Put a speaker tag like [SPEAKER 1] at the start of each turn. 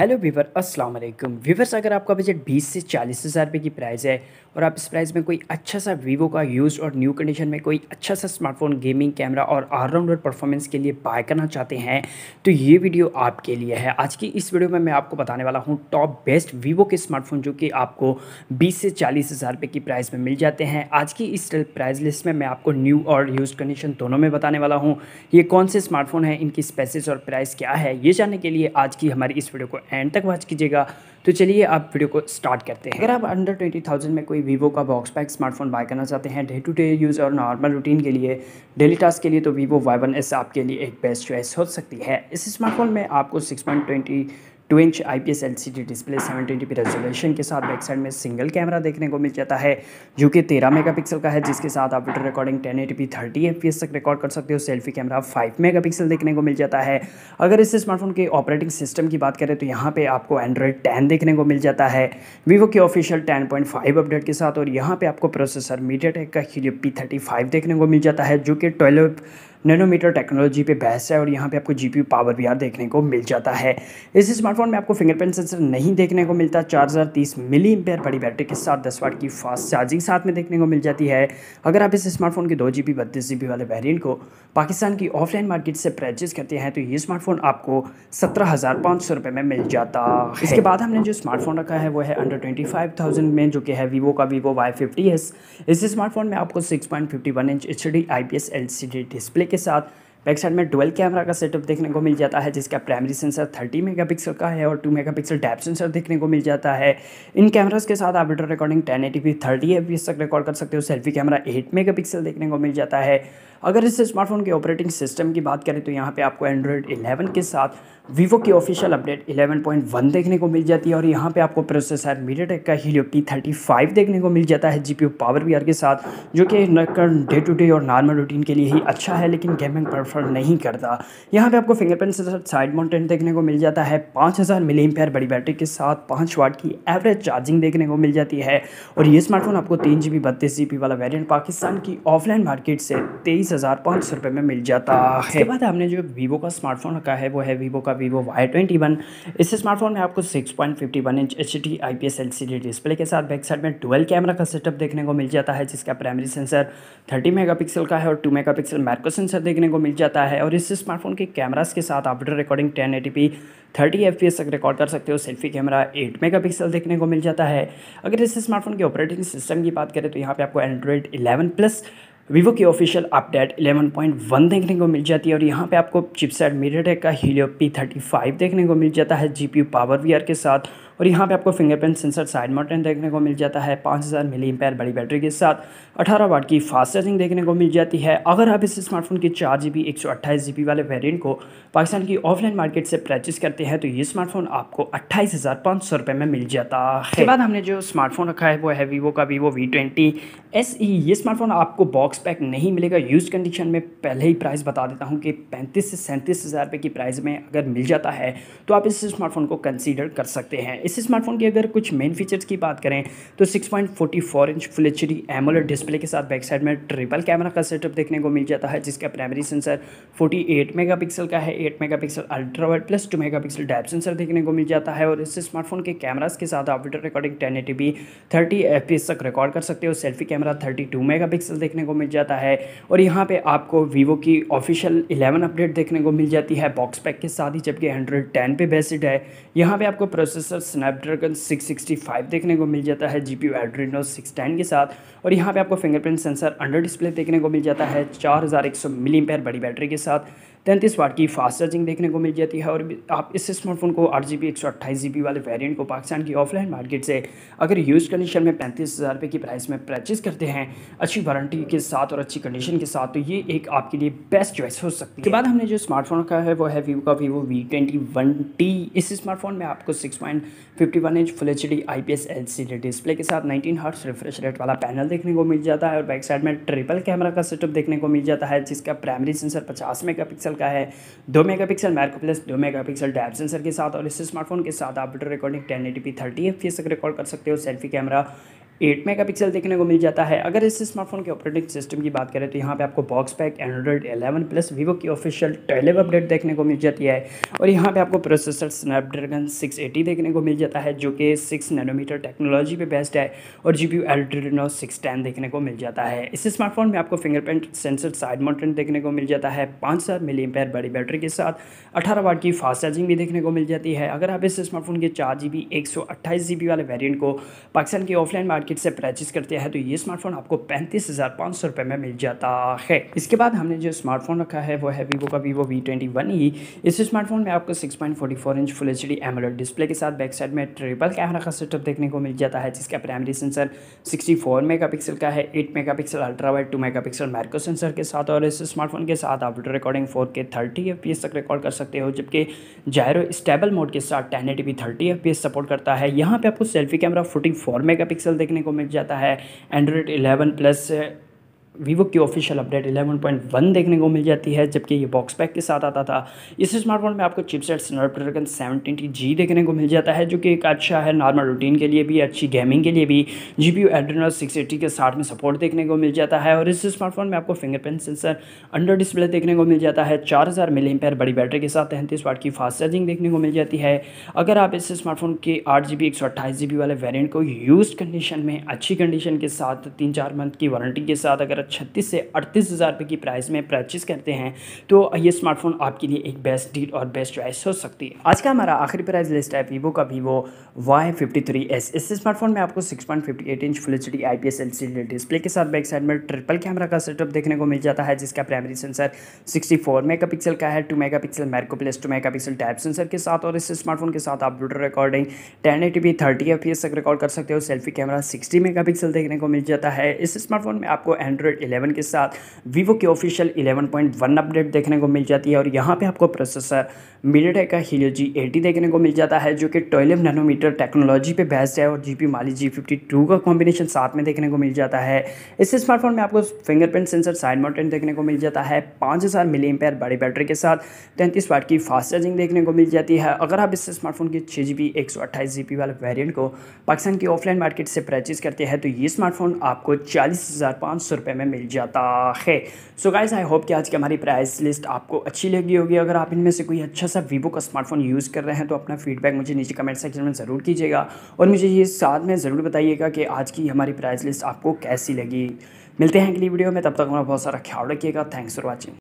[SPEAKER 1] hello Weaver अस्सलाम वालेकुम viewers अगर आपका बजट 20 से चालीस हज़ार रुपये की प्राइस है और आप इस प्राइस में कोई अच्छा सा वीवो का यूज़ और न्यू कंडीशन में कोई अच्छा सा स्मार्टफोन गेमिंग कैमरा और ऑलराउंडर परफॉर्मेंस के लिए बाय करना चाहते हैं तो ये वीडियो आपके लिए है आज की इस वीडियो में मैं आपको बताने वाला हूँ टॉप बेस्ट वीवो के स्मार्टफोन जो कि आपको बीस से चालीस हज़ार रुपये की प्राइस में मिल जाते हैं आज की इस प्राइस लिस्ट में मैं आपको न्यू और यूज़ कंडीशन दोनों में बताने वाला हूँ ये कौन से स्मार्टफोन है इनकी स्पेसिस और प्राइस क्या है ये जानने के लिए आज की हमारी इस वीडियो को एंड तक वॉच कीजिएगा तो चलिए आप वीडियो को स्टार्ट करते हैं अगर आप अंडर ट्वेंटी थाउजेंड में कोई वीवो का बॉक्स पैक स्मार्टफोन बाय करना चाहते हैं डे टू डे यूज़ और नॉर्मल रूटीन के लिए डेली टास्क के लिए तो वीवो वाई वन एस आपके लिए एक बेस्ट चॉइस हो सकती है इस स्मार्टफोन में आपको six point twenty two inch I P S L C D display seven twenty P resolution के साथ बैक साइड में सिंगल कैमरा देखने को मिल जाता है जो कि तेरह मेगा पिक्सल का है जिसके साथ आप video recording ten eight P thirty F P S तक रिकॉर्ड कर सकते हो selfie camera five mega pixel देखने को मिल जाता है अगर इस स्मार्टफोन के ऑपरेटिंग सिस्टम की बात करें तो यहाँ पर आपको एंड्रॉयड टेन देखने को मिल जाता है वीवो के official ten point five update के साथ और यहाँ पर आपको प्रोसेसर मीडिया टेक का हीलियो पी थर्टी फाइव देखने को मिल जाता है जो कि ट्वेल्व नैनोमीटर टेक्नोलॉजी पे बहस है और यहाँ पे आपको जी पावर वी देखने को मिल जाता है इस स्मार्टफोन में आपको फिंगरप्रिंट सेंसर नहीं देखने को मिलता चार हज़ार तीस मिली एम्पेयर बड़ी बैटरी के साथ दस वाट की फास्ट चार्जिंग साथ में देखने को मिल जाती है अगर आप इस स्मार्टफोन के दो जी बी बत्तीस जी बी वाले वेरियंट को पाकिस्तान की ऑफलाइन मार्केट से परचेज करते हैं तो ये स्मार्टफोन आपको सत्रह हज़ार पाँच सौ रुपये में मिल जाता है इसके बाद हमने जो स्मार्टफोन रखा है वो है अंडर ट्वेंटी फाइव थाउजेंड में जो कि है वीवो का वीवो वाई फिफ्टी एस इस स्मार्टफोन में आपको six point fifty one inch H D I P S L C D display के साथ बैक साइड में ट्वेल्व कैमरा का सेटअप देखने को मिल जाता है जिसका प्राइमरी सेंसर 30 मेगापिक्सल का है और 2 मेगापिक्सल डैप सेंसर देखने को मिल जाता है इन कैमरास के साथ आप वीडियो रिकॉर्डिंग 1080p 30 एफ तक रिकॉर्ड कर सकते हो सेल्फी कैमरा 8 मेगापिक्सल देखने को मिल जाता है अगर इस स्मार्टफोन के ऑपरेटिंग सिस्टम की बात करें तो यहाँ पे आपको एंड्रॉयड 11 के साथ वीवो की ऑफिशियल अपडेट 11.1 देखने को मिल जाती है और यहाँ पे आपको प्रोसेसर मीडियाटेक का हीलियो पी थर्टी फाइव देखने को मिल जाता है जीपीयू पावर वी के साथ जो कि डे टू डे और नॉर्मल रूटीन के लिए ही अच्छा है लेकिन गेमिंग प्रेफर नहीं करता यहाँ पे आपको फिंगरप्रिंट से साथ साइड माउंटेंट देखने को मिल जाता है पाँच हज़ार बड़ी बैटरी के साथ पाँच वाट की एवरेज चार्जिंग देखने को मिल जाती है और ये स्मार्टफोन आपको तीन जी बत्तीस जी वाला वेरियंट पाकिस्तान की ऑफलाइन मार्केट से तेईस हज़ार पाँच सौ रुपये में मिल जाता हाँ, है इसके बाद आपने जो वीवो का स्मार्टफोन रखा है वो है वीवो का वीवो वाई ट्वेंटी वन इस स्मार्टफोन में आपको six point fifty one inch H D I P S L C D display के साथ बैक साइड में ट्वेल्व कैमरा का सेटअप देखने को मिल जाता है जिसका primary sensor thirty mega pixel का है और two mega pixel macro sensor देखने को मिल जाता है और इस स्मार्टफोन के कैमराज के साथ आप recording ten eighty P thirty F तक रिकॉर्ड कर सकते हो selfie camera eight mega pixel देखने को मिल जाता है अगर इस स्मार्टफोन के ऑपरेटिंग सिस्टम की बात करें तो यहाँ पे आपको एंड्रॉइड इलेवन प्लस वीवो की ऑफिशियल अपडेट 11.1 देखने को मिल जाती है और यहाँ पे आपको चिपसेट मीडियाटेक का हीलियो पी थर्टी फाइव देखने को मिल जाता है जीपीयू पावर वीआर के साथ और यहाँ पे आपको फिंगरप्रिंट सेंसर साइड मॉटन देखने को मिल जाता है पाँच हज़ार मिली एम्पेयर बड़ी बैटरी के साथ अठारह वाट की फास्ट चार्जिंग देखने को मिल जाती है अगर आप इस स्मार्टफोन के चार जी बी एक सौ अट्ठाईस जी बी वाले वेरियंट को पाकिस्तान की ऑफलाइन मार्केट से परचेज़ करते हैं तो ये स्मार्टफोन आपको अट्ठाईस हज़ार पाँच सौ रुपये में मिल जाता है उसके बाद हमने जो स्मार्टफोन रखा है वो है वीवो का Vivo V twenty S E ये स्मार्टफोन आपको बॉक्स पैक नहीं मिलेगा यूज कंडीशन में पहले ही प्राइस बता देता हूँ कि पैंतीस से सैंतीस हज़ार रुपये की प्राइस में अगर मिल जाता है तो आप इस स्मार्टफोन को कंसीडर कर सकते हैं इस स्मार्टफोन की अगर कुछ मेन फीचर्स की बात करें तो 6.44 inch full H D AMOLED display के साथ बैक साइड में ट्रिपल कैमरा का सेटअप देखने को मिल जाता है जिसका प्राइमरी सेंसर 48 मेगापिक्सल का है 8 megapixel ultra wide plus 2 megapixel depth sensor देखने को मिल जाता है और इस स्मार्टफोन के कैमराज के साथ आप video recording ten eighty P thirty F तक रिकॉर्ड कर सकते हो सेल्फी कैमरा थर्टी टू देखने को मिल जाता है और यहाँ पर आपको वीवो की ऑफिशियल इलेवन अपडेट देखने को मिल जाती है बॉक्स पैक के साथ ही जबकि एंड्रॉयड टेन पे बेस्ड है यहाँ पर आपको प्रोसेसर स्नैपड्रैगन 665 देखने को मिल जाता है जी पी एड्रीनो सिक्स के साथ और यहाँ पे आपको फिंगरप्रिंट सेंसर अंडर डिस्प्ले देखने को मिल जाता है चार हज़ार एक सौ बड़ी बैटरी के साथ तैंतीस वाट की फास्ट चार्जिंग देखने को मिल जाती है और आप इस स्मार्टफोन को आठ जी बी एक सौ अट्ठाईस जी बी वाले वेरियंट को पाकिस्तान की ऑफलाइन मार्केट से अगर यूज़ कंडीशन में पैंतीस हज़ार रुपये की प्राइस में परचेज़ करते हैं अच्छी वारंटी के साथ और अच्छी कंडीशन के साथ तो ये एक आपके लिए बेस्ट चॉइस हो सकती है उसके बाद हमने जो स्मार्टफोन रखा है वो है वीवो का Vivo V twenty one T इस स्मार्टफोन में आपको six point fifty one inch full H D I P S L C D display के साथ नाइनटीन हर्ट्स रिफ्रेश रेट वाला पैनल देखने को मिल जाता है और बैक साइड में ट्रिपल कैमरा का सेटअप देखने को मिल जाता है जिसका प्राइमरी सेंसर पचास मेगा पिक्सल मेगापिक्सल का है दो मेगापिक्सल मैरको प्लस दो मेगापिक्सल डैप सेंसर के साथ और इस स्मार्टफोन के साथ आप video recording ten eighty P thirty F तक रिकॉर्ड कर सकते हो सेल्फी कैमरा एट मेगापिक्सल देखने को मिल जाता है अगर इस स्मार्टफोन के ऑपरेटिंग सिस्टम की बात करें तो यहाँ पे आपको box pack Android 11 plus Vivo की ऑफिशियल ट्वेल्व अपडेट देखने को मिल जाती है और यहाँ पे आपको प्रोसेसर स्नैपड्रैगन 680 देखने को मिल जाता है जो कि सिक्स नैनोमीटर टेक्नोलॉजी पे बेस्ट है और जी पी एल्ट्रीनो सिक्स देखने को मिल जाता है इस स्मार्टफोन में आपको फिंगरप्रिंट सेंसर साइड मॉन्ट्रेंट देखने को मिल जाता है पाँच हज़ार मिली बड़ी बैटरी के साथ अठारह वाट की फास्ट चार्जिंग भी देखने को मिल जाती है अगर आप इस स्मार्टफोन के चार जी बी वाले वेरियंट को पाकिस्तान की ऑफलाइन मार्केट मार्केट से परचेज करते हैं तो ये स्मार्टफोन आपको पैंतीस हज़ार पाँच सौ रुपये में मिल जाता है इसके बाद हमने जो स्मार्टफोन रखा है वो है वीवो का वीवो वी ट्वेंटी वन ही इस स्मार्टफोन में आपको six point forty four inch full H D AMOLED display के साथ बैक साइड में ट्रिपल कैमरा का सेटअप देखने को मिल जाता है जिसका primary sensor sixty four mega pixel का है eight mega megapixel ultra wide two mega megapixel micro sensor के साथ और इस स्मार्टफोन के साथ आप video recording four K thirty F P S तक रिकॉर्ड कर सकते हो जबकि जायरो स्टेबल मोड के साथ ten eighty P thirty F P S support करता है यहाँ पे आपको selfie camera forty four mega pixel देखने देखने को मिल जाता है एंड्रॉयड 11 प्लस वीवो की ऑफिशियल अपडेट 11.1 देखने को मिल जाती है जबकि ये बॉक्स पैक के साथ आता था इस स्मार्टफोन में आपको चिपसेट स्नैपड्रैगन सेवनटीन जी देखने को मिल जाता है जो कि एक अच्छा है नॉर्मल रूटीन के लिए भी अच्छी गेमिंग के लिए भी G P Adreno six eighty के साथ में सपोर्ट देखने को मिल जाता है और इस स्मार्टफोन में आपको फिंगरप्रिंट सेंसर अंडर डिस्प्ले देखने को मिल जाता है चार हज़ार मिली बड़ी बैटरी के साथ तैंतीस वाट की फास्ट चार्जिंग देखने को मिल जाती है अगर आप इस स्मार्टफोन के आठ जी बी एक सौ अट्ठाईस जी बी वाले वेरियंट को यूज कंडीशन में अच्छी कंडीशन के साथ तीन चार मंथ की वारंटी के साथ अगर छत्तीस से अड़तीस हज़ार रुपये की प्राइस में परचेज़ करते हैं तो ये स्मार्टफोन आपके लिए एक बेस्ट डील और बेस्ट चॉइस हो सकती है आज का हमारा आखिरी प्राइस लिस्ट है वीवो का Vivo Y fifty three S इस स्मार्टफोन में आपको six point fifty eight inch full H D I P S L C D display के साथ बैक साइड में ट्रिपल कैमरा का सेटअप देखने को मिल जाता है जिसका primary sensor sixty four mega pixel का है टू मेगा पिक्सल मेरको plus two mega megapixel type sensor के साथ और इस स्मार्टफोन के साथ आप video recording ten eighty P thirty F P S तक रिकॉर्ड कर सकते हो selfie camera sixty mega pixel देखने को मिल जाता है इस स्मार्टफोन में आपको एंड्रॉइड 11 के साथ वीवो के ऑफिशियल 11.1 अपडेट देखने को मिल जाती है और यहाँ पे आपको प्रोसेसर मीडियाटेक का हीलियो जी एटी देखने को मिल जाता है जो कि ट्वेल्व नैनोमीटर टेक्नोलॉजी पे बेस्ड है और G P Mali G fifty two का कॉम्बिनेशन साथ में देखने को मिल जाता है इस स्मार्टफोन में आपको फिंगरप्रिंट सेंसर साइड माउंटेन देखने को मिल जाता है पाँच हज़ार मिली एम्पेयर बड़ी बैटरी के साथ तैंतीस वाट की फास्ट चार्जिंग देखने को मिल जाती है अगर आप इस स्मार्टफोन के छः जी बी एक सौ अट्ठाईस जी बी वाले वेरियंट को पाकिस्तान की ऑफलाइन मार्केट से परचेज करते हैं तो ये स्मार्टफोन आपको चालीस हज़ार पाँच सौ रुपये में में मिल जाता है सो गाइज आई होप कि आज की हमारी प्राइस लिस्ट आपको अच्छी लगी होगी अगर आप इनमें से कोई अच्छा सा वीवो का स्मार्टफोन यूज़ कर रहे हैं तो अपना फीडबैक मुझे नीचे कमेंट सेक्शन में ज़रूर कीजिएगा और मुझे ये साथ में ज़रूर बताइएगा कि आज की हमारी प्राइस लिस्ट आपको कैसी लगी मिलते हैं अगली वीडियो में तब तक हमारा बहुत सारा ख्याल रखिएगा थैंक्स फॉर वॉचिंग